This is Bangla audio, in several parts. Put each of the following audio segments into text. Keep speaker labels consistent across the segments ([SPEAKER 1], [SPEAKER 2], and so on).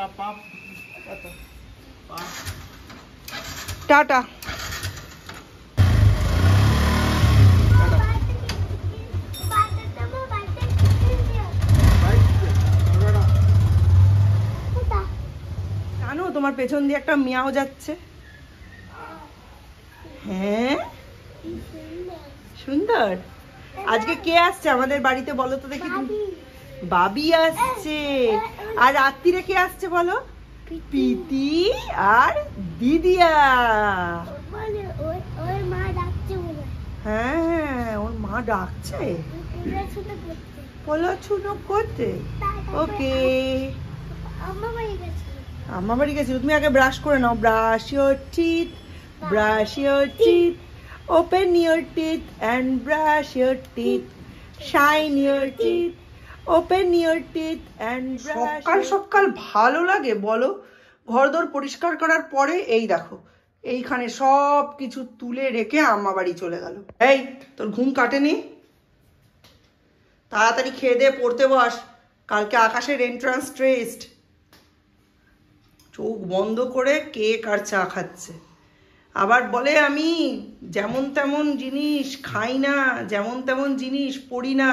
[SPEAKER 1] আচ্ছা, জানো তোমার পেছন দিয়ে একটা মিয়াও যাচ্ছে হ্যাঁ সুন্দর আজকে কে আসছে আমাদের বাড়িতে বলো তো দেখি বাবি আসছে আর রাত্রিরে কে আসছে বলো পিটি আর দিদিয়া মানে হ্যাঁ হ্যাঁ ওর মা ডাকছে পলাছুনো করতে ওকে আমার বাড়ি গেছিল তুমি আগে ব্রাশ করে নাও brush your teeth brush your teeth open your teeth and brush your teeth shine your teeth open your teeth and সকাল সকাল ভালো লাগে বলো ঘরদোর পরিষ্কার করার পরে এই দেখো এইখানে সব কিছু তুলে রেখে আম্মা বাড়ি চলে গেল এই তোর ঘুম কাটেনি তাড়াতাড়ি খেয়ে দিয়ে পড়তে বস কালকে আকাশের এন্ট্রান্স টেস্ট চোখ বন্ধ করে কে কার চা খাচ্ছে আবার বলে আমি যেমন তেমন জিনিস খাই না যেমন তেমন জিনিস পড়ি না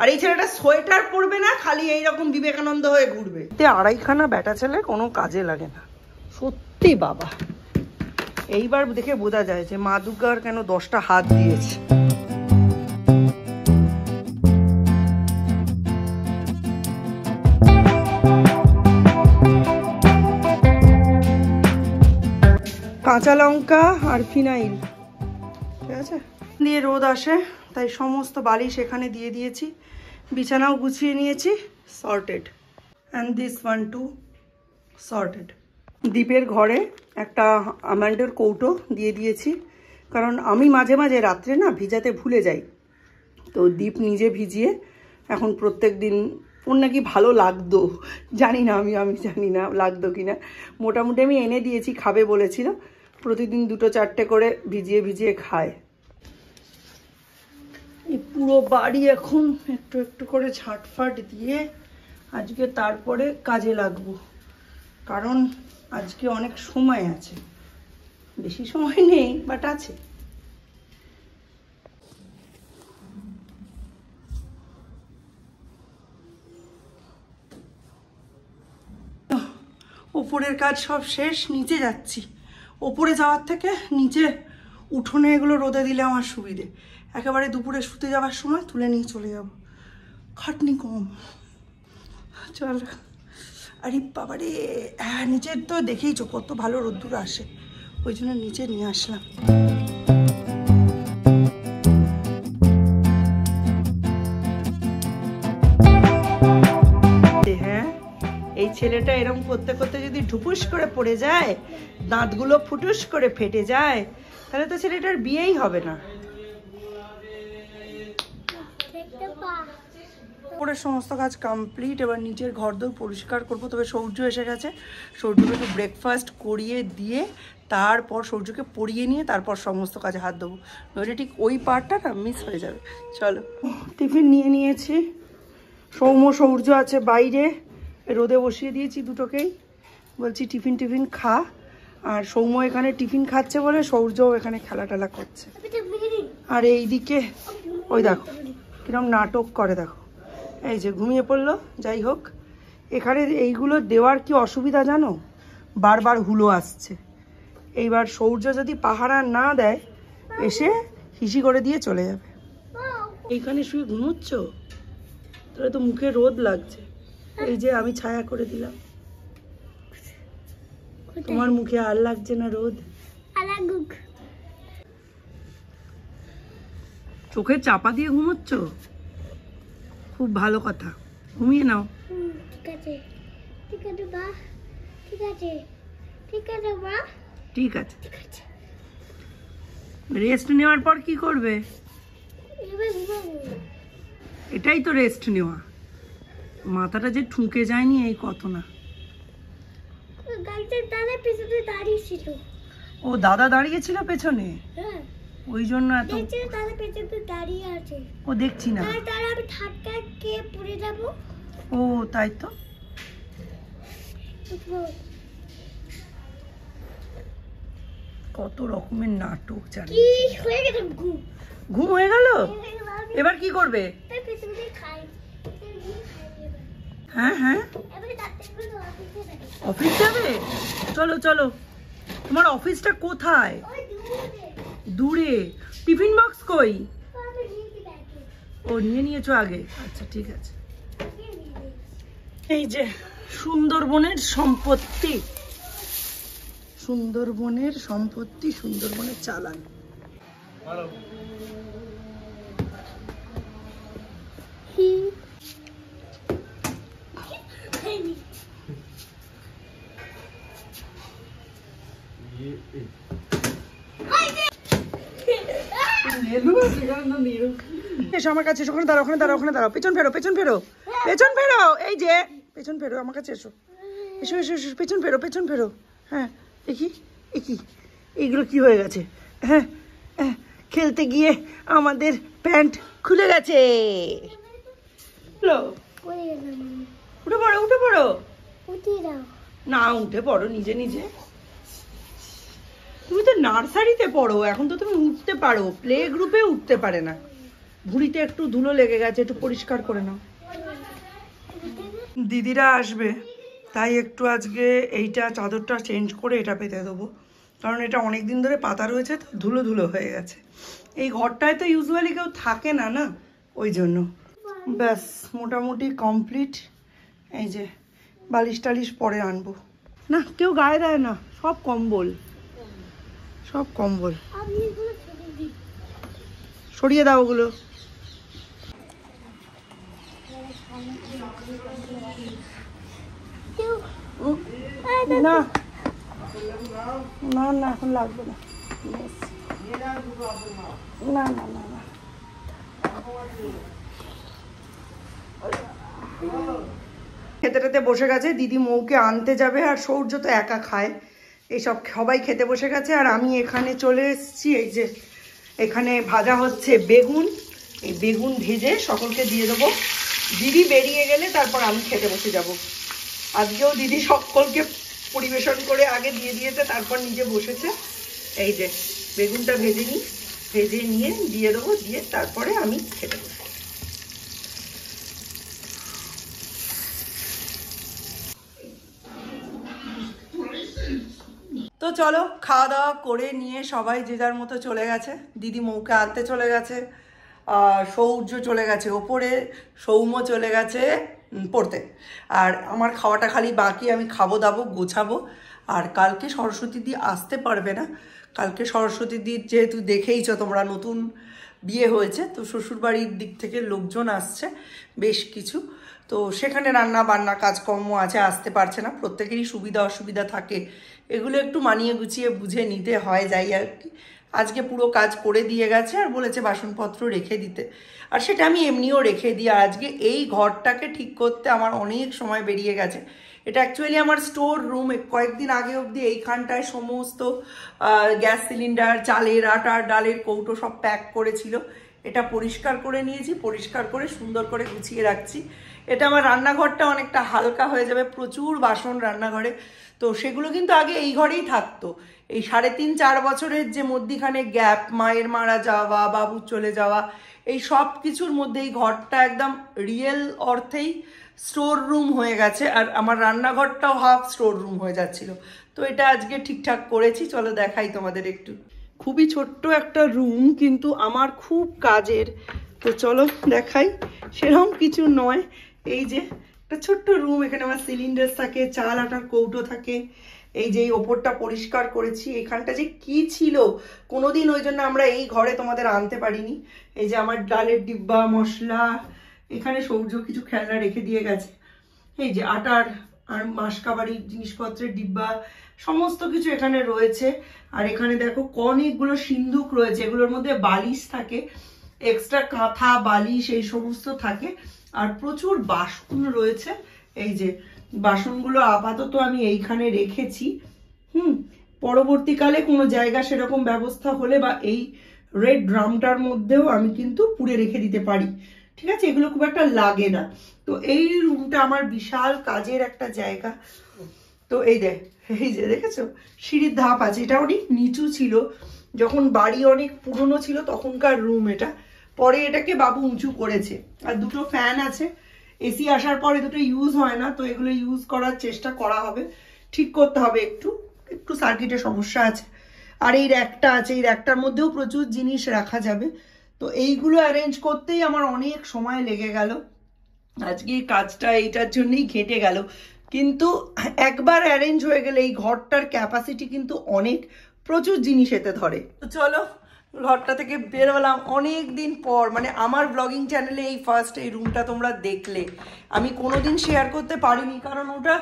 [SPEAKER 1] আর এই ছেলেটা সোয়েটার পরবে না খালি এইরকম বিবেকানন্দ হয়ে ঘুরবে তে আড়াইখানা ব্যাটা ছেলে কোনো কাজে লাগে না সত্যি বাবা এইবার দেখে বোঝা যায় যে মা দুর্গার কেন দশটা হাত দিয়েছে কাঁচা লঙ্কা আর ফিনাইল ঠিক আছে দিয়ে রোদ আসে তাই সমস্ত বালিশ এখানে দিয়ে দিয়েছি বিছানাও গুছিয়ে নিয়েছি sorted and this one too sorted দ্বীপের ঘরে একটা আমান্ডের কৌটো দিয়ে দিয়েছি কারণ আমি মাঝে মাঝে রাত্রে না ভিজাতে ভুলে যাই তো দ্বীপ নিজে ভিজিয়ে এখন প্রত্যেক দিন ওর নাকি ভালো লাগতো জানি না আমি আমি জানি না লাগতো কি না মোটামুটি আমি এনে দিয়েছি খাবে বলেছিল প্রতিদিন দুটো চারটে করে ভিজিয়ে ভিজিয়ে খায় এই পুরো বাড়ি এখন একটু একটু করে ঝাঁটফাট দিয়ে আজকে তারপরে কাজে লাগব কারণ আজকে অনেক সময় আছে বেশি সময় নেই বাট আছে ওপরের কাজ সব শেষ নিচে যাচ্ছি ওপরে যাওয়ার থেকে নিচে উঠোনে এগুলো রোদে দিলে আমার সুবিধে একেবারে দুপুরে শুতে যাওয়ার সময় তুলে নিয়ে চলে যাব খাটনি কম চল আরে বাবারে হ্যাঁ নিচের তো দেখেইছো কত ভালো রোদ্দুর আসে ওই জন্য নিচে নিয়ে আসলাম ছেলেটা এরম করতে করতে যদি ঢুপুস করে পড়ে যায় দাঁতগুলো ফুটুস করে ফেটে যায় তাহলে তো ছেলেটার বিয়েই হবে না পরে সমস্ত কাজ কমপ্লিট এবার নিজের ঘর দৌড় পরিষ্কার করবো তবে সৌর্য এসে গেছে সৌর্যকে একটু ব্রেকফাস্ট করিয়ে দিয়ে তারপর সূর্যকে পরিয়ে নিয়ে তারপর সমস্ত কাজে হাত দেবো নইলে ঠিক ওই পার্টটা না মিস হয়ে যাবে চলো টিফিন নিয়ে নিয়েছি সৌম্য সৌর্য আছে বাইরে রোদে বসিয়ে দিয়েছি দুটোকেই বলছি টিফিন টিফিন খা আর সৌম্য এখানে টিফিন খাচ্ছে বলে সৌর্যও এখানে খেলা টেলা করছে আর এই দিকে ওই দেখো কিরম নাটক করে দেখো এই যে ঘুমিয়ে পড়লো যাই হোক এখানে এইগুলো দেওয়ার কি অসুবিধা জানো বারবার হুলো আসছে এইবার সৌর্য যদি পাহারা না দেয় এসে হিসি করে দিয়ে চলে যাবে এইখানে শুয়ে ঘুমোচ্ছ তাহলে তো মুখে রোদ লাগছে এই যে আমি ছায়া করে দিলাম তোমার মুখে আর লাগছে না রোদ চোখে চাপা দিয়ে ঘুমোচ্ছ খুব ভালো কথা ঘুমিয়ে নাও ঠিক আছে ঠিক আছে ঠিক আছে ঠিক আছে ঠিক আছে রেস্ট নেওয়ার পর কি করবে এটাই তো রেস্ট নেওয়া মাথাটা যে ঠুকে যায়নি এই কত না ও দাদা দাঁড়িয়েছিল পেছনে হ্যাঁ। ওই জন্য এত ও দেখছি না কে পড়ে ও তাই তো কত রকমের নাটক জানি ঘুম হয়ে গেল এবার কি করবে হ্যাঁ হ্যাঁ অফিস যাবে চলো চলো তোমার অফিসটা কোথায় দূরে টিফিন বক্স কই ও নিয়ে নিয়েছো আগে আচ্ছা ঠিক আছে এই যে সুন্দরবনের সম্পত্তি সুন্দরবনের সম্পত্তি সুন্দরবনের চালান Hello. এসো আমার কাছে এসো ওখানে দাঁড়াও ওখানে দাঁড়ো ওখানে দাঁড়াও পেছন ফেরো পেছন ফেরো পেছন ফেরো এই যে পেছন ফেরো আমার কাছে এসো এসো এসো এসো পেছন ফেরো পেছন ফেরো হ্যাঁ দেখি এ কি এইগুলো কি হয়ে গেছে হ্যাঁ, হ্যাঁ খেলতে গিয়ে আমাদের প্যান্ট খুলে গেছে উঠে পড়ো উঠে পড়ো না উঠে পড়ো নিজে নিজে তুমি তো নার্সারিতে পড়ো এখন তো তুমি উঠতে পারো প্লে গ্রুপে উঠতে পারে না ভুড়িতে একটু ধুলো লেগে গেছে একটু পরিষ্কার করে নাও দিদিরা আসবে তাই একটু আজকে এইটা চাদরটা চেঞ্জ করে এটা পেতে দেবো কারণ এটা অনেক দিন ধরে পাতা রয়েছে তো ধুলো ধুলো হয়ে গেছে এই ঘরটায় তো ইউজুয়ালি কেউ থাকে না না ওই জন্য ব্যাস মোটামুটি কমপ্লিট এই যে বালিশ টালিশ পরে আনবো না কেউ গায়ে দেয় না সব কম্বল সব কম্বল সরিয়ে দাও ওগুলো না না এখন লাগবে না না না না না খেতে টেতে বসে গেছে দিদি মৌকে আনতে যাবে আর সৌর্য তো একা খায় এইসব সবাই খেতে বসে গেছে আর আমি এখানে চলে এসেছি এই যে এখানে ভাজা হচ্ছে বেগুন এই বেগুন ভেজে সকলকে দিয়ে দেবো দিদি বেরিয়ে গেলে তারপর আমি খেতে বসে যাব। আজকেও দিদি সকলকে পরিবেশন করে আগে দিয়ে দিয়েছে তারপর নিজে বসেছে এই যে বেগুনটা ভেজে নিই ভেজে নিয়ে দিয়ে দেবো দিয়ে তারপরে আমি খেতে বসবো তো চলো খাওয়া দাওয়া করে নিয়ে সবাই যে যার মতো চলে গেছে দিদি মৌকে আনতে চলে গেছে সৌর্য চলে গেছে ওপরে সৌম্য চলে গেছে পড়তে আর আমার খাওয়াটা খালি বাকি আমি খাবো দাবো গোছাবো আর কালকে সরস্বতী দি আসতে পারবে না কালকে সরস্বতী দি যেহেতু দেখেইছ তোমরা নতুন বিয়ে হয়েছে তো শ্বশুরবাড়ির দিক থেকে লোকজন আসছে বেশ কিছু তো সেখানে রান্না বান্না কাজকর্ম আছে আসতে পারছে না প্রত্যেকেরই সুবিধা অসুবিধা থাকে এগুলো একটু মানিয়ে গুছিয়ে বুঝে নিতে হয় যাই আর কি আজকে পুরো কাজ করে দিয়ে গেছে আর বলেছে বাসনপত্র রেখে দিতে আর সেটা আমি এমনিও রেখে দিই আর আজকে এই ঘরটাকে ঠিক করতে আমার অনেক সময় বেরিয়ে গেছে এটা অ্যাকচুয়ালি আমার স্টোর রুম কয়েকদিন আগে অবধি এইখানটায় সমস্ত গ্যাস সিলিন্ডার চালের আটার ডালের কৌটো সব প্যাক করেছিল এটা পরিষ্কার করে নিয়েছি পরিষ্কার করে সুন্দর করে গুছিয়ে রাখছি এটা আমার রান্নাঘরটা অনেকটা হালকা হয়ে যাবে প্রচুর বাসন রান্নাঘরে তো সেগুলো কিন্তু আগে এই ঘরেই থাকতো এই সাড়ে তিন চার বছরের যে মধ্যিখানে গ্যাপ মায়ের মারা যাওয়া বাবু চলে যাওয়া এই সব কিছুর মধ্যে এই ঘরটা একদম রিয়েল অর্থেই স্টোর রুম হয়ে গেছে আর আমার রান্নাঘরটাও হাফ স্টোর রুম হয়ে যাচ্ছিল তো এটা আজকে ঠিকঠাক করেছি চলো দেখাই তোমাদের একটু খুবই ছোট্ট একটা রুম কিন্তু আমার খুব কাজের তো চলো দেখাই সেরকম কিছু নয় এই যে একটা ছোট্ট রুম এখানে আমার সিলিন্ডার থাকে চাল আটার কৌটো থাকে এই যে ওপরটা পরিষ্কার করেছি এখানটা যে কি ছিল কোনোদিন ওই জন্য আমরা এই ঘরে তোমাদের আনতে পারিনি এই যে আমার ডালের ডিব্বা মশলা এখানে সৌর্য কিছু খেলনা রেখে দিয়ে গেছে এই যে আটার আর মাসকাবাড়ির জিনিসপত্রের ডিব্বা সমস্ত কিছু এখানে রয়েছে আর এখানে দেখো অনেকগুলো সিন্ধুক রয়েছে এগুলোর মধ্যে বালিশ থাকে এক্সট্রা কাঁথা বালিশ এই সমস্ত থাকে আর প্রচুর বাসন রয়েছে এই যে বাসনগুলো আপাতত আমি এইখানে রেখেছি হুম পরবর্তীকালে কোনো জায়গা সেরকম ব্যবস্থা হলে বা এই রেড ড্রামটার মধ্যেও আমি কিন্তু পুড়ে রেখে দিতে পারি ঠিক আছে এগুলো খুব একটা লাগে না তো এই রুমটা আমার বিশাল কাজের একটা জায়গা তো এই দেখ এই যে দেখেছো সিঁড়ির ধাপ আছে এটা অনেক নিচু ছিল যখন বাড়ি অনেক পুরনো ছিল তখনকার রুম এটা পরে এটাকে বাবু উঁচু করেছে আর দুটো ফ্যান আছে এসি আসার পরে দুটো ইউজ হয় না তো এগুলো ইউজ করার চেষ্টা করা হবে ঠিক করতে হবে একটু একটু সার্কিটে সমস্যা আছে আর এই র্যাকটা আছে এই র্যাকটার মধ্যেও প্রচুর জিনিস রাখা যাবে তো এইগুলো অ্যারেঞ্জ করতেই আমার অনেক সময় লেগে গেল আজকে কাজটা এইটার জন্যই ঘেটে গেল কিন্তু একবার অ্যারেঞ্জ হয়ে গেলে এই ঘরটার ক্যাপাসিটি কিন্তু অনেক প্রচুর জিনিস এতে ধরে তো চলো ঘরটা থেকে বেরোলাম অনেক দিন পর মানে আমার ব্লগিং চ্যানেলে এই ফার্স্ট এই রুমটা তোমরা দেখলে আমি কোনো দিন শেয়ার করতে পারিনি কারণ ওটা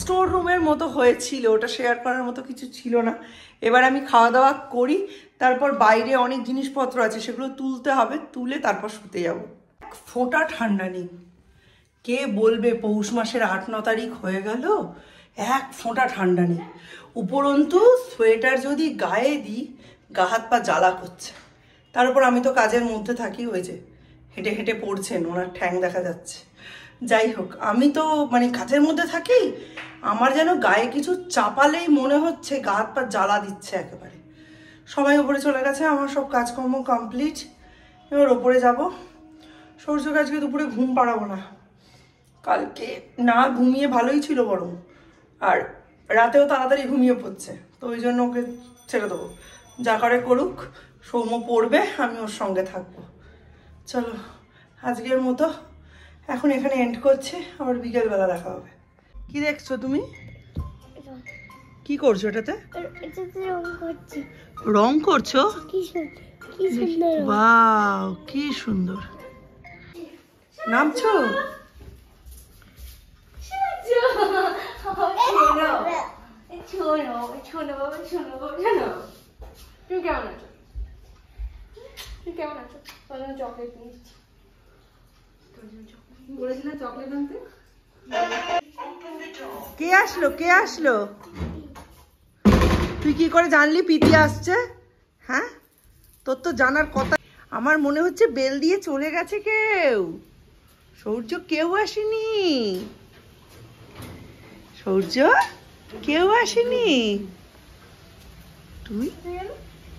[SPEAKER 1] স্টোর রুমের মতো হয়েছিল ওটা শেয়ার করার মতো কিছু ছিল না এবার আমি খাওয়া দাওয়া করি তারপর বাইরে অনেক জিনিসপত্র আছে সেগুলো তুলতে হবে তুলে তারপর শুতে যাব ফোঁটা ঠান্ডা নেই কে বলবে পৌষ মাসের আট ন তারিখ হয়ে গেল এক ফোঁটা ঠান্ডা নেই উপরন্তু সোয়েটার যদি গায়ে দিই গা হাত পা জ্বালা করছে তার উপর আমি তো কাজের মধ্যে থাকি ওই যে হেঁটে হেঁটে পড়ছেন ওনার ঠ্যাং দেখা যাচ্ছে যাই হোক আমি তো মানে কাজের মধ্যে থাকি আমার যেন গায়ে কিছু চাপালেই মনে হচ্ছে গা হাত পা জ্বালা দিচ্ছে একেবারে সবাই ওপরে চলে গেছে আমার সব কাজকর্ম কমপ্লিট এবার ওপরে যাব সূর্য গাছকে দুপুরে ঘুম পাড়াবো না কালকে না ঘুমিয়ে ভালোই ছিল বরং আর রাতেও তাড়াতাড়ি ঘুমিয়ে পড়ছে তো ওই জন্য ওকে ছেড়ে দেবো যা করে করুক সৌম্য পড়বে আমি ওর সঙ্গে থাকবো চলো আজকের মতো এখন এখানে এন্ড করছে আবার বিকেলবেলা দেখা হবে কি দেখছো তুমি কি করছো এটাতে রং করছো কি সুন্দর নামছো ছোনো ছোনো বাবা ছোনো তুমি কেমন আছো তুমি কেমন আছো তোমার জন্য চকলেট বলেছিলাম চকলেট আনতে কে আসলো কে আসলো তুই কি করে জানলি পিটি আসছে হ্যাঁ তোর তো জানার কথা আমার মনে হচ্ছে বেল দিয়ে চলে গেছে কেউ সৌর্য কেউ আসেনি সৌর্য কেউ আসেনি তুই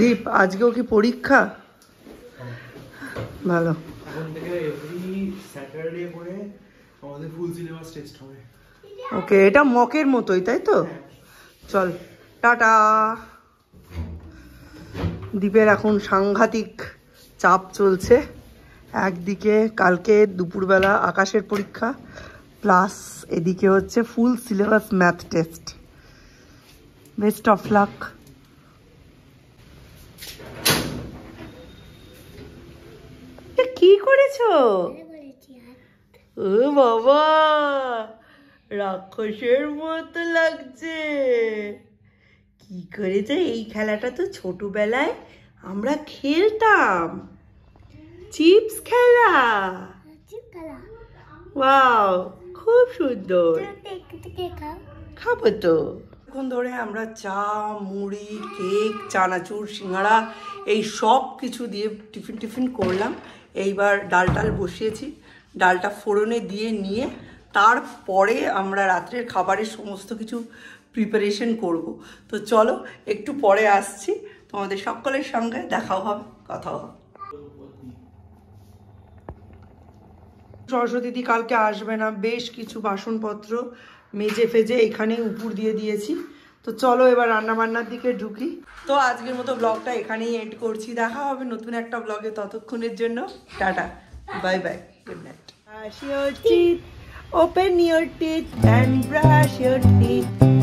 [SPEAKER 1] দীপ আজকেও কি পরীক্ষা ভালো ওকে এটা মকের মতোই তাই তো হ্যাঁ। চল টাটা দ্বীপের এখন সাংঘাতিক চাপ চলছে একদিকে কালকে দুপুরবেলা আকাশের পরীক্ষা প্লাস এদিকে হচ্ছে full syllabus math test best of luck কি করেছো ও বাবা রাক্ষসের মতো লাগছে কি করেছে এই খেলাটা তো ছোটবেলায় আমরা খেলতাম চিপস খেলা ওয়াও খুব সুন্দর খাবো তো এখন ধরে আমরা চা মুড়ি কেক চানাচুর সিঙ্গাড়া এই সব কিছু দিয়ে টিফিন টিফিন করলাম এইবার ডাল বসিয়েছি ডালটা ফোড়নে দিয়ে নিয়ে তারপরে আমরা রাত্রের খাবারের সমস্ত কিছু প্রিপারেশন করব তো চলো একটু পরে আসছি তোমাদের সকলের সঙ্গে দেখাও হবে কথাও হবে সরস্বতীদি কালকে আসবে না বেশ কিছু বাসনপত্র মেজে ফেজে এখানে উপর দিয়ে দিয়েছি তো চলো এবার রান্নাবান্নার দিকে ঢুকি তো আজকের মতো ব্লগটা এখানেই এন্ড করছি দেখা হবে নতুন একটা ব্লগে ততক্ষণের জন্য tata bye bye good night Brush your teeth, open your teeth and brush your